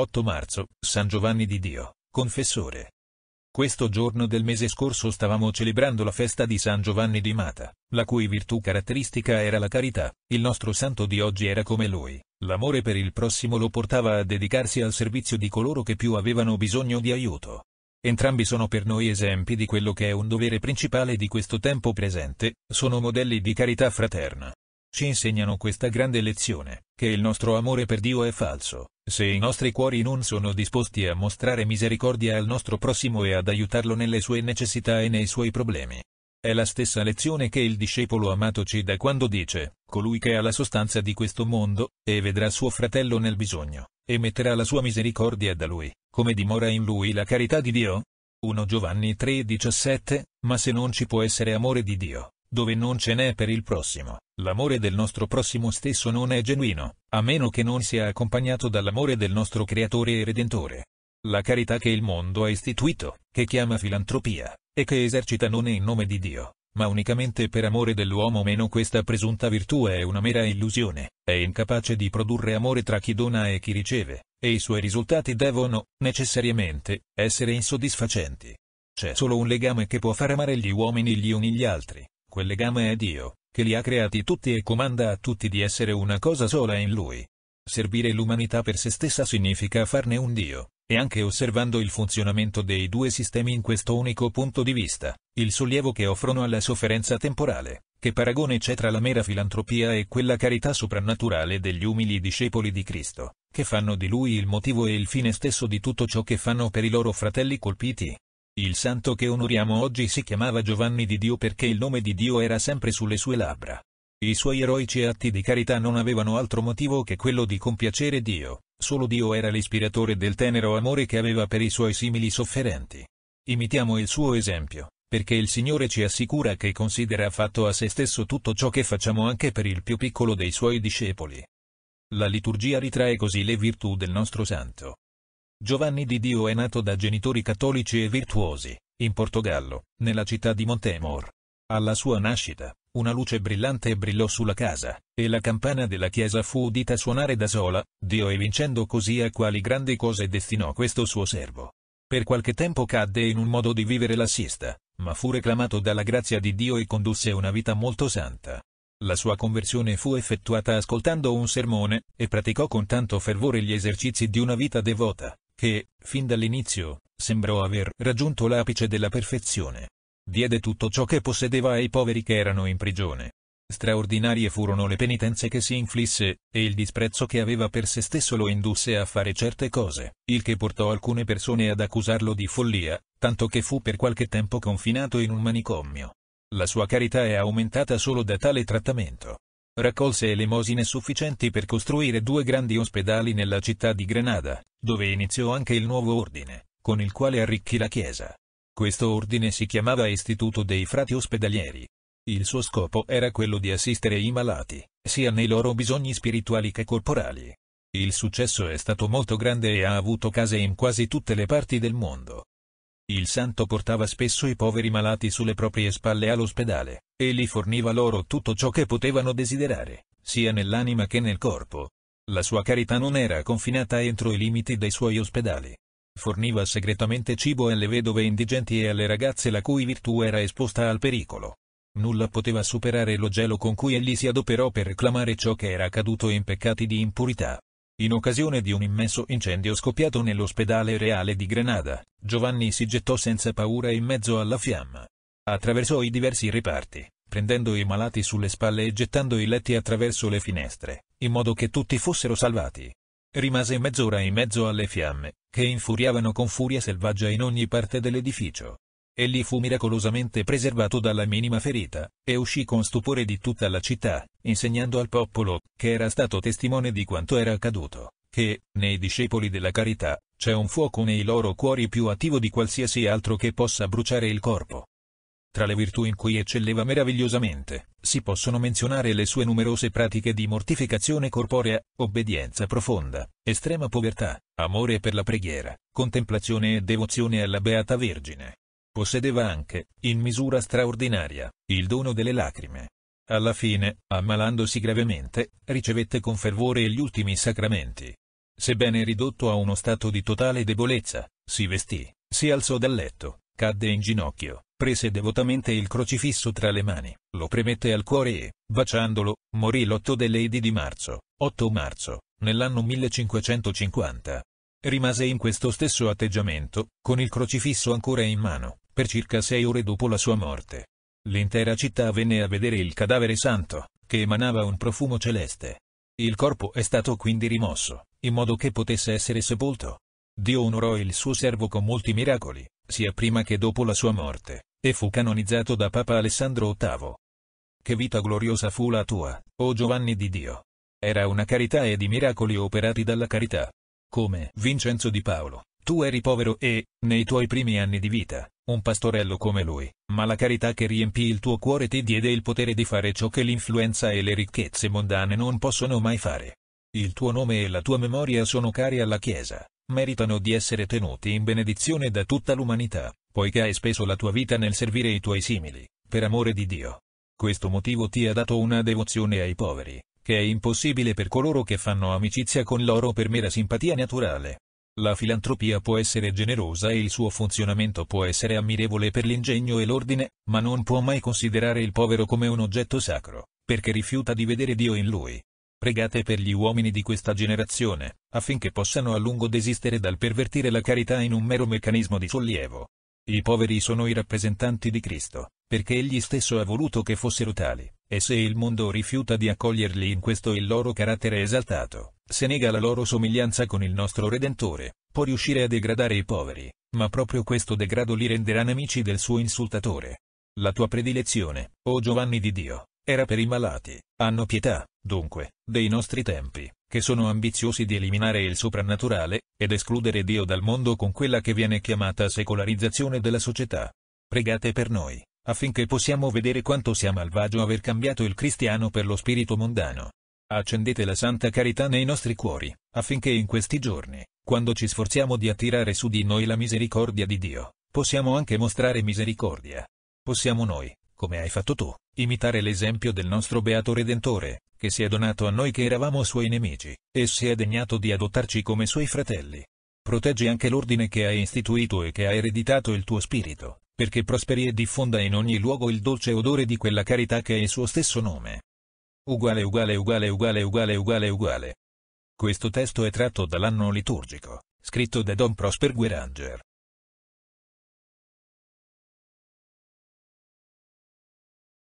8 marzo, San Giovanni di Dio, confessore. Questo giorno del mese scorso stavamo celebrando la festa di San Giovanni di Mata, la cui virtù caratteristica era la carità, il nostro santo di oggi era come lui, l'amore per il prossimo lo portava a dedicarsi al servizio di coloro che più avevano bisogno di aiuto. Entrambi sono per noi esempi di quello che è un dovere principale di questo tempo presente, sono modelli di carità fraterna. Ci insegnano questa grande lezione, che il nostro amore per Dio è falso, se i nostri cuori non sono disposti a mostrare misericordia al nostro prossimo e ad aiutarlo nelle sue necessità e nei suoi problemi. È la stessa lezione che il discepolo amato ci dà quando dice, colui che ha la sostanza di questo mondo, e vedrà suo fratello nel bisogno, e metterà la sua misericordia da lui, come dimora in lui la carità di Dio? 1 Giovanni 3:17, ma se non ci può essere amore di Dio, dove non ce n'è per il prossimo, l'amore del nostro prossimo stesso non è genuino, a meno che non sia accompagnato dall'amore del nostro Creatore e Redentore. La carità che il mondo ha istituito, che chiama filantropia, e che esercita non è in nome di Dio, ma unicamente per amore dell'uomo meno questa presunta virtù è una mera illusione, è incapace di produrre amore tra chi dona e chi riceve, e i suoi risultati devono, necessariamente, essere insoddisfacenti. C'è solo un legame che può far amare gli uomini gli uni gli altri, Quel legame è Dio, che li ha creati tutti e comanda a tutti di essere una cosa sola in Lui. Servire l'umanità per se stessa significa farne un Dio, e anche osservando il funzionamento dei due sistemi in questo unico punto di vista, il sollievo che offrono alla sofferenza temporale, che paragone c'è tra la mera filantropia e quella carità soprannaturale degli umili discepoli di Cristo, che fanno di lui il motivo e il fine stesso di tutto ciò che fanno per i loro fratelli colpiti, il santo che onoriamo oggi si chiamava Giovanni di Dio perché il nome di Dio era sempre sulle sue labbra. I suoi eroici atti di carità non avevano altro motivo che quello di compiacere Dio, solo Dio era l'ispiratore del tenero amore che aveva per i suoi simili sofferenti. Imitiamo il suo esempio, perché il Signore ci assicura che considera fatto a se stesso tutto ciò che facciamo anche per il più piccolo dei suoi discepoli. La liturgia ritrae così le virtù del nostro santo. Giovanni di Dio è nato da genitori cattolici e virtuosi, in Portogallo, nella città di Montemor. Alla sua nascita, una luce brillante brillò sulla casa, e la campana della chiesa fu udita suonare da sola, Dio evincendo così a quali grandi cose destinò questo suo servo. Per qualche tempo cadde in un modo di vivere lassista, ma fu reclamato dalla grazia di Dio e condusse una vita molto santa. La sua conversione fu effettuata ascoltando un sermone, e praticò con tanto fervore gli esercizi di una vita devota, che, fin dall'inizio, sembrò aver raggiunto l'apice della perfezione. Diede tutto ciò che possedeva ai poveri che erano in prigione. Straordinarie furono le penitenze che si inflisse, e il disprezzo che aveva per se stesso lo indusse a fare certe cose, il che portò alcune persone ad accusarlo di follia, tanto che fu per qualche tempo confinato in un manicomio. La sua carità è aumentata solo da tale trattamento raccolse elemosine sufficienti per costruire due grandi ospedali nella città di Granada, dove iniziò anche il nuovo ordine, con il quale arricchì la chiesa. Questo ordine si chiamava Istituto dei Frati Ospedalieri. Il suo scopo era quello di assistere i malati, sia nei loro bisogni spirituali che corporali. Il successo è stato molto grande e ha avuto case in quasi tutte le parti del mondo. Il santo portava spesso i poveri malati sulle proprie spalle all'ospedale, e li forniva loro tutto ciò che potevano desiderare, sia nell'anima che nel corpo. La sua carità non era confinata entro i limiti dei suoi ospedali. Forniva segretamente cibo alle vedove indigenti e alle ragazze la cui virtù era esposta al pericolo. Nulla poteva superare lo gelo con cui egli si adoperò per reclamare ciò che era accaduto in peccati di impurità. In occasione di un immenso incendio scoppiato nell'ospedale reale di Grenada, Giovanni si gettò senza paura in mezzo alla fiamma. Attraversò i diversi riparti, prendendo i malati sulle spalle e gettando i letti attraverso le finestre, in modo che tutti fossero salvati. Rimase mezz'ora in mezzo alle fiamme, che infuriavano con furia selvaggia in ogni parte dell'edificio. Egli fu miracolosamente preservato dalla minima ferita, e uscì con stupore di tutta la città, insegnando al popolo, che era stato testimone di quanto era accaduto, che, nei discepoli della carità, c'è un fuoco nei loro cuori più attivo di qualsiasi altro che possa bruciare il corpo. Tra le virtù in cui eccelleva meravigliosamente, si possono menzionare le sue numerose pratiche di mortificazione corporea, obbedienza profonda, estrema povertà, amore per la preghiera, contemplazione e devozione alla Beata Vergine. Possedeva anche, in misura straordinaria, il dono delle lacrime. Alla fine, ammalandosi gravemente, ricevette con fervore gli ultimi sacramenti. Sebbene ridotto a uno stato di totale debolezza, si vestì, si alzò dal letto, cadde in ginocchio, prese devotamente il crocifisso tra le mani, lo premette al cuore e, baciandolo, morì l'8 delle Idi di marzo, 8 marzo, nell'anno 1550. Rimase in questo stesso atteggiamento, con il crocifisso ancora in mano, per circa sei ore dopo la sua morte. L'intera città venne a vedere il cadavere santo, che emanava un profumo celeste. Il corpo è stato quindi rimosso, in modo che potesse essere sepolto. Dio onorò il suo servo con molti miracoli, sia prima che dopo la sua morte, e fu canonizzato da Papa Alessandro VIII. Che vita gloriosa fu la tua, o oh Giovanni di Dio! Era una carità e di miracoli operati dalla carità come Vincenzo Di Paolo. Tu eri povero e, nei tuoi primi anni di vita, un pastorello come lui, ma la carità che riempì il tuo cuore ti diede il potere di fare ciò che l'influenza e le ricchezze mondane non possono mai fare. Il tuo nome e la tua memoria sono cari alla Chiesa, meritano di essere tenuti in benedizione da tutta l'umanità, poiché hai speso la tua vita nel servire i tuoi simili, per amore di Dio. Questo motivo ti ha dato una devozione ai poveri, che è impossibile per coloro che fanno amicizia con l'oro per mera simpatia naturale. La filantropia può essere generosa e il suo funzionamento può essere ammirevole per l'ingegno e l'ordine, ma non può mai considerare il povero come un oggetto sacro, perché rifiuta di vedere Dio in lui. Pregate per gli uomini di questa generazione, affinché possano a lungo desistere dal pervertire la carità in un mero meccanismo di sollievo. I poveri sono i rappresentanti di Cristo, perché egli stesso ha voluto che fossero tali. E se il mondo rifiuta di accoglierli in questo il loro carattere esaltato, se nega la loro somiglianza con il nostro Redentore, può riuscire a degradare i poveri, ma proprio questo degrado li renderà nemici del suo insultatore. La tua predilezione, o Giovanni di Dio, era per i malati, hanno pietà, dunque, dei nostri tempi, che sono ambiziosi di eliminare il soprannaturale, ed escludere Dio dal mondo con quella che viene chiamata secolarizzazione della società. Pregate per noi affinché possiamo vedere quanto sia malvagio aver cambiato il cristiano per lo spirito mondano. Accendete la santa carità nei nostri cuori, affinché in questi giorni, quando ci sforziamo di attirare su di noi la misericordia di Dio, possiamo anche mostrare misericordia. Possiamo noi, come hai fatto tu, imitare l'esempio del nostro beato Redentore, che si è donato a noi che eravamo suoi nemici, e si è degnato di adottarci come suoi fratelli. Proteggi anche l'ordine che hai istituito e che ha ereditato il tuo spirito, perché prosperi e diffonda in ogni luogo il dolce odore di quella carità che è il suo stesso nome. Uguale uguale uguale uguale uguale uguale uguale. Questo testo è tratto dall'anno liturgico, scritto da Don Prosper Gueranger.